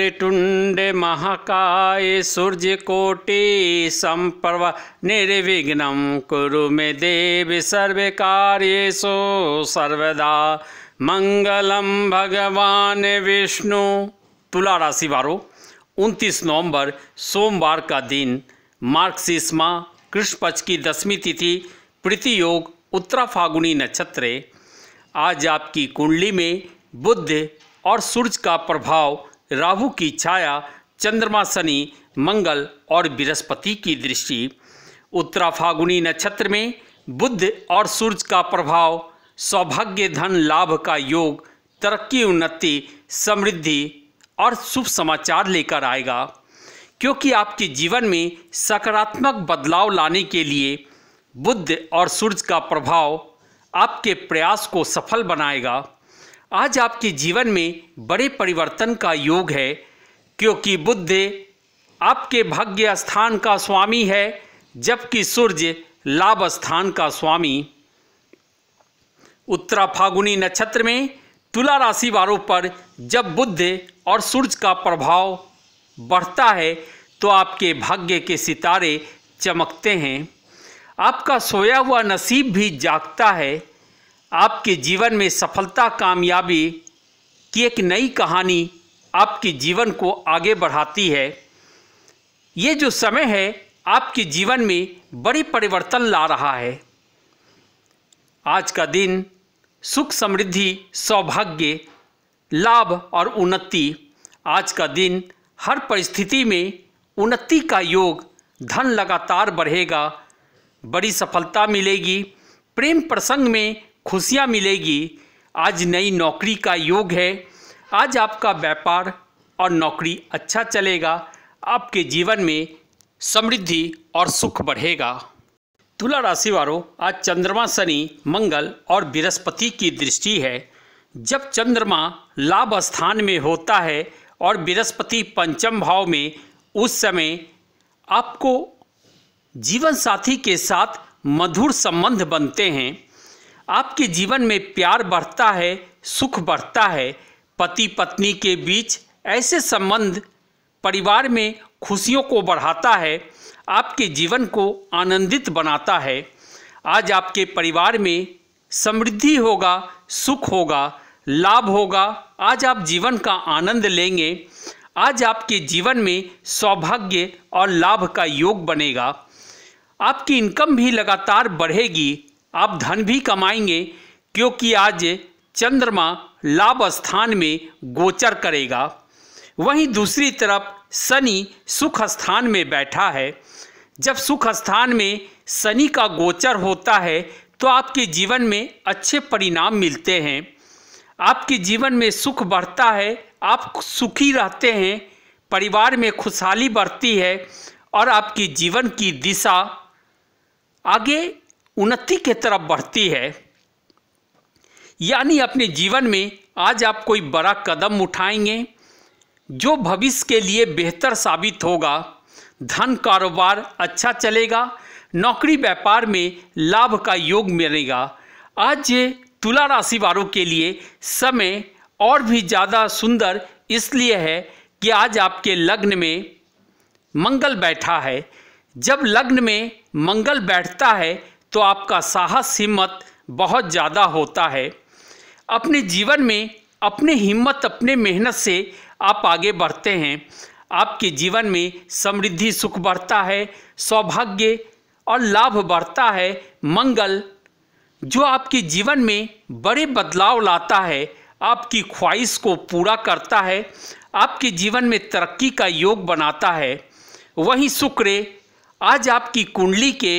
त्रिटुंड महाकाय सूर्य कोटि संपर्व निर्विघ्न कुरु मे देव सर्व कार्येशु सर्वदा मंगलम भगवान विष्णु तुला राशि वालों उनतीस नवंबर सोमवार का दिन मार्क्सिस्मा कृष्ण पक्ष की दसवीं तिथि प्रीति योग उत्तरा फागुनी नक्षत्र आज आपकी कुंडली में बुद्ध और सूर्य का प्रभाव राहु की छाया चंद्रमा शनि मंगल और बृहस्पति की दृष्टि उत्तरा फागुनी नक्षत्र में बुद्ध और सूर्य का प्रभाव सौभाग्य धन लाभ का योग तरक्की उन्नति समृद्धि और शुभ समाचार लेकर आएगा क्योंकि आपके जीवन में सकारात्मक बदलाव लाने के लिए बुद्ध और सूर्य का प्रभाव आपके प्रयास को सफल बनाएगा आज आपके जीवन में बड़े परिवर्तन का योग है क्योंकि बुद्ध आपके भाग्य स्थान का स्वामी है जबकि सूर्य लाभ स्थान का स्वामी उत्तरा फागुनी नक्षत्र में तुला राशि वालों पर जब बुद्ध और सूर्य का प्रभाव बढ़ता है तो आपके भाग्य के सितारे चमकते हैं आपका सोया हुआ नसीब भी जागता है आपके जीवन में सफलता कामयाबी की एक नई कहानी आपके जीवन को आगे बढ़ाती है ये जो समय है आपके जीवन में बड़ी परिवर्तन ला रहा है आज का दिन सुख समृद्धि सौभाग्य लाभ और उन्नति आज का दिन हर परिस्थिति में उन्नति का योग धन लगातार बढ़ेगा बड़ी सफलता मिलेगी प्रेम प्रसंग में खुशियाँ मिलेगी आज नई नौकरी का योग है आज आपका व्यापार और नौकरी अच्छा चलेगा आपके जीवन में समृद्धि और सुख बढ़ेगा तुला राशि वालों आज चंद्रमा शनि मंगल और बृहस्पति की दृष्टि है जब चंद्रमा लाभ स्थान में होता है और बृहस्पति पंचम भाव में उस समय आपको जीवन साथी के साथ मधुर संबंध बनते हैं आपके जीवन में प्यार बढ़ता है सुख बढ़ता है पति पत्नी के बीच ऐसे संबंध परिवार में खुशियों को बढ़ाता है आपके जीवन को आनंदित बनाता है आज आपके परिवार में समृद्धि होगा सुख होगा लाभ होगा आज आप जीवन का आनंद लेंगे आज आपके जीवन में सौभाग्य और लाभ का योग बनेगा आपकी इनकम भी लगातार बढ़ेगी आप धन भी कमाएंगे क्योंकि आज चंद्रमा लाभ स्थान में गोचर करेगा वहीं दूसरी तरफ शनि सुख स्थान में बैठा है जब सुख स्थान में शनि का गोचर होता है तो आपके जीवन में अच्छे परिणाम मिलते हैं आपके जीवन में सुख बढ़ता है आप सुखी रहते हैं परिवार में खुशहाली बढ़ती है और आपके जीवन की दिशा आगे उन्नति के तरफ बढ़ती है यानी अपने जीवन में आज आप कोई बड़ा कदम उठाएंगे जो भविष्य के लिए बेहतर साबित होगा धन कारोबार अच्छा चलेगा नौकरी व्यापार में लाभ का योग मिलेगा आज ये तुला राशि वालों के लिए समय और भी ज़्यादा सुंदर इसलिए है कि आज आपके लग्न में मंगल बैठा है जब लग्न में मंगल बैठता है तो आपका साहस हिम्मत बहुत ज़्यादा होता है अपने जीवन में अपने हिम्मत अपने मेहनत से आप आगे बढ़ते हैं आपके जीवन में समृद्धि सुख बढ़ता है सौभाग्य और लाभ बढ़ता है मंगल जो आपके जीवन में बड़े बदलाव लाता है आपकी ख्वाहिश को पूरा करता है आपके जीवन में तरक्की का योग बनाता है वहीं शुक्र आज आपकी कुंडली के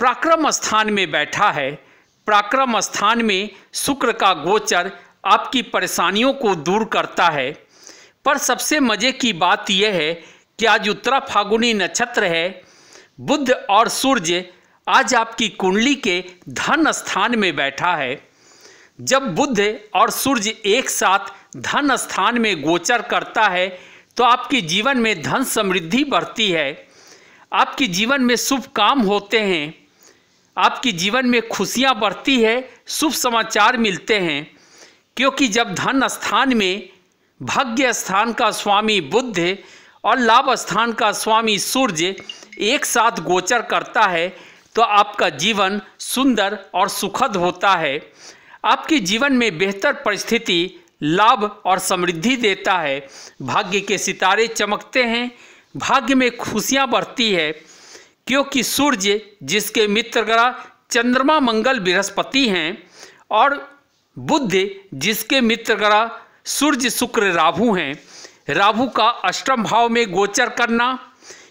पराक्रम स्थान में बैठा है पराक्रम स्थान में शुक्र का गोचर आपकी परेशानियों को दूर करता है पर सबसे मज़े की बात यह है कि आज उत्तरा फागुनी नक्षत्र है बुद्ध और सूर्य आज आपकी कुंडली के धन स्थान में बैठा है जब बुद्ध और सूर्य एक साथ धन स्थान में गोचर करता है तो आपके जीवन में धन समृद्धि बढ़ती है आपके जीवन में शुभ काम होते हैं आपकी जीवन में खुशियाँ बढ़ती है शुभ समाचार मिलते हैं क्योंकि जब धन स्थान में भाग्य स्थान का स्वामी बुद्ध और लाभ स्थान का स्वामी सूर्य एक साथ गोचर करता है तो आपका जीवन सुंदर और सुखद होता है आपके जीवन में बेहतर परिस्थिति लाभ और समृद्धि देता है भाग्य के सितारे चमकते हैं भाग्य में खुशियाँ बढ़ती है क्योंकि सूर्य जिसके मित्र ग्रह चंद्रमा मंगल बृहस्पति हैं और बुद्ध जिसके मित्र ग्रह सूर्य शुक्र राहु हैं राहु का अष्टम भाव में गोचर करना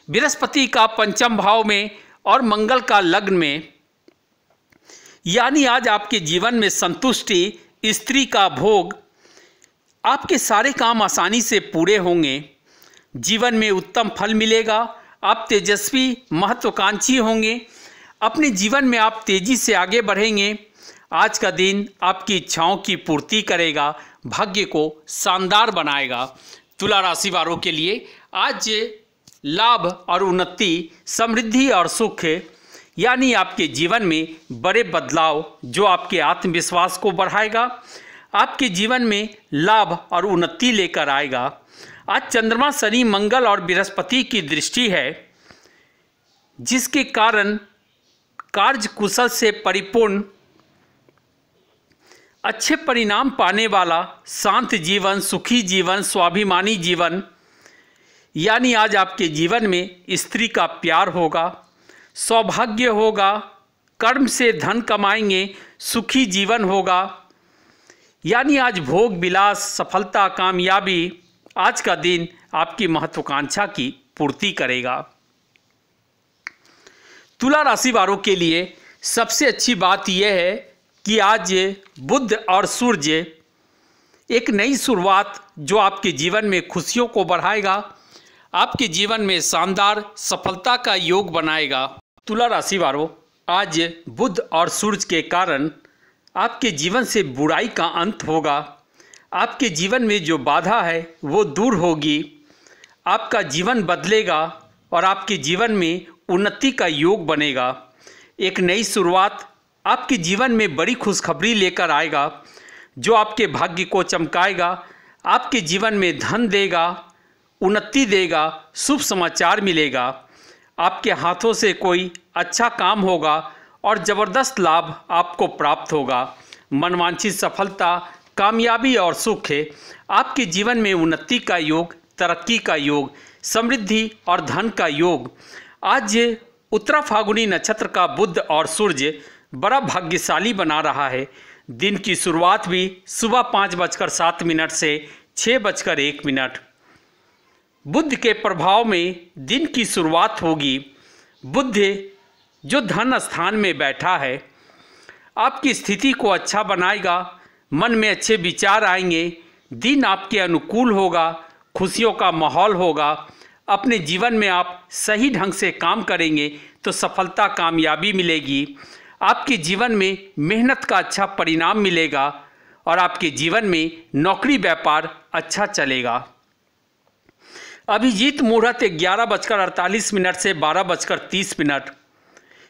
बृहस्पति का पंचम भाव में और मंगल का लग्न में यानी आज आपके जीवन में संतुष्टि स्त्री का भोग आपके सारे काम आसानी से पूरे होंगे जीवन में उत्तम फल मिलेगा आप तेजस्वी महत्वाकांक्षी होंगे अपने जीवन में आप तेजी से आगे बढ़ेंगे आज का दिन आपकी इच्छाओं की पूर्ति करेगा भाग्य को शानदार बनाएगा तुला राशि वालों के लिए आज लाभ और उन्नति समृद्धि और सुख यानी आपके जीवन में बड़े बदलाव जो आपके आत्मविश्वास को बढ़ाएगा आपके जीवन में लाभ और उन्नति लेकर आएगा आज चंद्रमा शनि मंगल और बृहस्पति की दृष्टि है जिसके कारण कार्य कुशल से परिपूर्ण अच्छे परिणाम पाने वाला शांत जीवन सुखी जीवन स्वाभिमानी जीवन यानी आज आपके जीवन में स्त्री का प्यार होगा सौभाग्य होगा कर्म से धन कमाएंगे सुखी जीवन होगा यानी आज भोग विलास सफलता कामयाबी आज का दिन आपकी महत्वाकांक्षा की पूर्ति करेगा तुला राशि वालों के लिए सबसे अच्छी बात यह है कि आज बुद्ध और सूर्य एक नई शुरुआत जो आपके जीवन में खुशियों को बढ़ाएगा आपके जीवन में शानदार सफलता का योग बनाएगा तुला राशि वालों आज बुद्ध और सूर्य के कारण आपके जीवन से बुराई का अंत होगा आपके जीवन में जो बाधा है वो दूर होगी आपका जीवन बदलेगा और आपके जीवन में उन्नति का योग बनेगा एक नई शुरुआत आपके जीवन में बड़ी खुशखबरी लेकर आएगा जो आपके भाग्य को चमकाएगा आपके जीवन में धन देगा उन्नति देगा शुभ समाचार मिलेगा आपके हाथों से कोई अच्छा काम होगा और ज़बरदस्त लाभ आपको प्राप्त होगा मनवांछित सफलता कामयाबी और सुख है आपके जीवन में उन्नति का योग तरक्की का योग समृद्धि और धन का योग आज उत्तरा फागुनी नक्षत्र का बुद्ध और सूर्य बड़ा भाग्यशाली बना रहा है दिन की शुरुआत भी सुबह पाँच बजकर सात मिनट से छः बजकर एक मिनट बुद्ध के प्रभाव में दिन की शुरुआत होगी बुद्ध जो धन स्थान में बैठा है आपकी स्थिति को अच्छा बनाएगा मन में अच्छे विचार आएंगे दिन आपके अनुकूल होगा खुशियों का माहौल होगा अपने जीवन में आप सही ढंग से काम करेंगे तो सफलता कामयाबी मिलेगी आपके जीवन में मेहनत का अच्छा परिणाम मिलेगा और आपके जीवन में नौकरी व्यापार अच्छा चलेगा अभिजीत मुहूर्त ग्यारह बजकर अड़तालीस मिनट से बारह बजकर तीस मिनट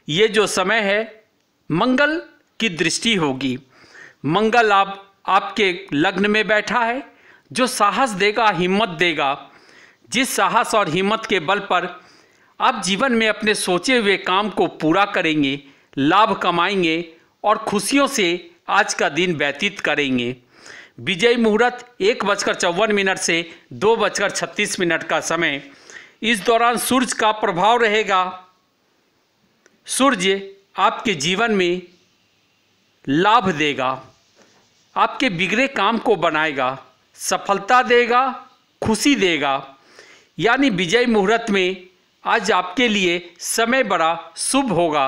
ये जो समय है मंगल की दृष्टि होगी मंगल आप आपके लग्न में बैठा है जो साहस देगा हिम्मत देगा जिस साहस और हिम्मत के बल पर आप जीवन में अपने सोचे हुए काम को पूरा करेंगे लाभ कमाएंगे और खुशियों से आज का दिन व्यतीत करेंगे विजय मुहूर्त एक बजकर चौवन मिनट से दो बजकर छत्तीस मिनट का समय इस दौरान सूर्य का प्रभाव रहेगा सूर्य आपके जीवन में लाभ देगा आपके बिगड़े काम को बनाएगा सफलता देगा खुशी देगा यानी विजय मुहूर्त में आज आपके लिए समय बड़ा शुभ होगा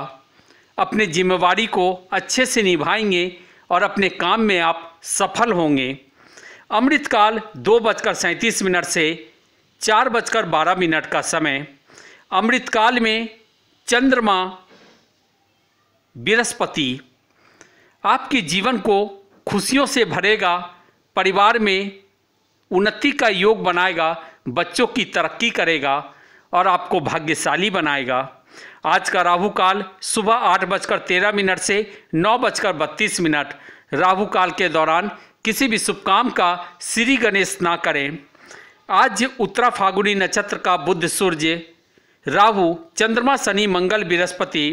अपने जिम्मेवारी को अच्छे से निभाएंगे और अपने काम में आप सफल होंगे अमृतकाल दो बजकर सैंतीस मिनट से चार बजकर बारह मिनट का समय अमृतकाल में चंद्रमा बृहस्पति आपके जीवन को खुशियों से भरेगा परिवार में उन्नति का योग बनाएगा बच्चों की तरक्की करेगा और आपको भाग्यशाली बनाएगा आज का राहु काल सुबह आठ बजकर तेरह मिनट से नौ बजकर बत्तीस मिनट राहु काल के दौरान किसी भी शुभ काम का श्री गणेश ना करें आज उत्तरा फागुनी नक्षत्र का बुद्ध सूर्य राहु चंद्रमा शनि मंगल बृहस्पति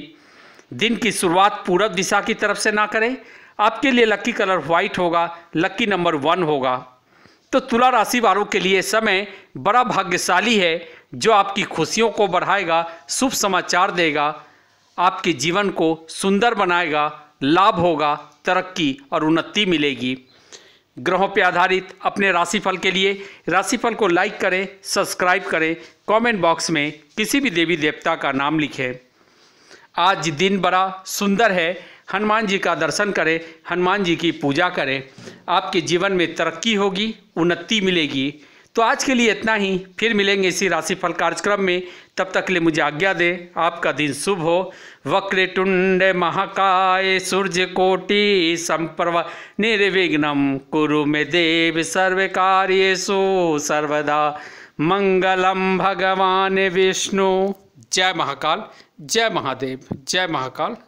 दिन की शुरुआत पूरब दिशा की तरफ से ना करें आपके लिए लकी कलर व्हाइट होगा लकी नंबर वन होगा तो तुला राशि वालों के लिए समय बड़ा भाग्यशाली है जो आपकी खुशियों को बढ़ाएगा शुभ समाचार देगा आपके जीवन को सुंदर बनाएगा लाभ होगा तरक्की और उन्नति मिलेगी ग्रहों पर आधारित अपने राशिफल के लिए राशिफल को लाइक करें सब्सक्राइब करें कमेंट बॉक्स में किसी भी देवी देवता का नाम लिखें आज दिन बड़ा सुंदर है हनुमान जी का दर्शन करें हनुमान जी की पूजा करें आपके जीवन में तरक्की होगी उन्नति मिलेगी तो आज के लिए इतना ही फिर मिलेंगे इसी राशिफल कार्यक्रम में तब तक लिए मुझे आज्ञा दे आपका दिन शुभ हो वक्र टुंड महाकाय सूर्य कोटि संपर्व निर्विघ्नम कुरु में देव सर्व कार्य सर्वदा मंगलम भगवान विष्णु जय महाकाल जय महादेव जय महाकाल